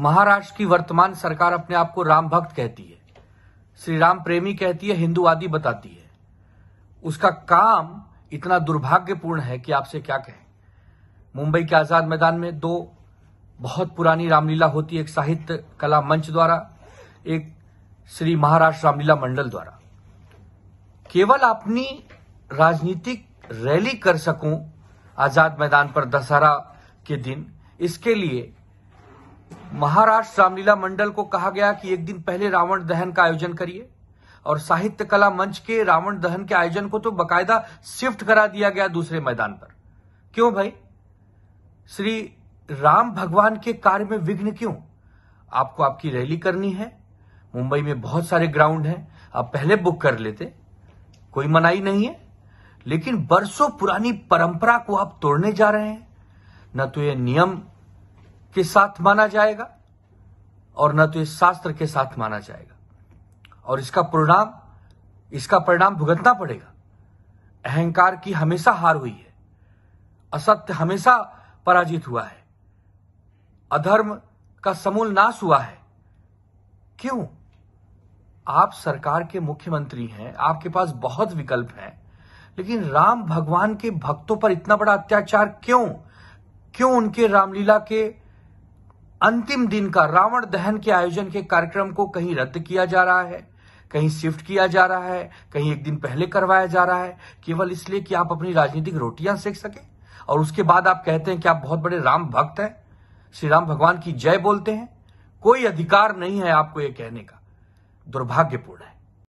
महाराष्ट्र की वर्तमान सरकार अपने आप को राम भक्त कहती है श्री राम प्रेमी कहती है हिंदूवादी बताती है उसका काम इतना दुर्भाग्यपूर्ण है कि आपसे क्या कहें मुंबई के आजाद मैदान में दो बहुत पुरानी रामलीला होती है एक साहित्य कला मंच द्वारा एक श्री महाराष्ट्र रामलीला मंडल द्वारा केवल अपनी राजनीतिक रैली कर सकूं आजाद मैदान पर दशहरा के दिन इसके लिए महाराष्ट्र रामलीला मंडल को कहा गया कि एक दिन पहले रावण दहन का आयोजन करिए और साहित्य कला मंच के रावण दहन के आयोजन को तो बकायदा शिफ्ट करा दिया गया दूसरे मैदान पर क्यों भाई श्री राम भगवान के कार्य में विघ्न क्यों आपको आपकी रैली करनी है मुंबई में बहुत सारे ग्राउंड हैं आप पहले बुक कर लेते कोई मनाही नहीं है लेकिन बरसों पुरानी परंपरा को आप तोड़ने जा रहे हैं न तो यह नियम के साथ माना जाएगा और न तो इस शास्त्र के साथ माना जाएगा और इसका परिणाम इसका परिणाम भुगतना पड़ेगा अहंकार की हमेशा हार हुई है असत्य हमेशा पराजित हुआ है अधर्म का समूल नाश हुआ है क्यों आप सरकार के मुख्यमंत्री हैं आपके पास बहुत विकल्प हैं लेकिन राम भगवान के भक्तों पर इतना बड़ा अत्याचार क्यों क्यों उनके रामलीला के अंतिम दिन का रावण दहन के आयोजन के कार्यक्रम को कहीं रद्द किया जा रहा है कहीं शिफ्ट किया जा रहा है कहीं एक दिन पहले करवाया जा रहा है केवल इसलिए कि आप अपनी राजनीतिक रोटियां सेक सके और उसके बाद आप कहते हैं कि आप बहुत बड़े राम भक्त हैं श्री राम भगवान की जय बोलते हैं कोई अधिकार नहीं है आपको यह कहने का दुर्भाग्यपूर्ण है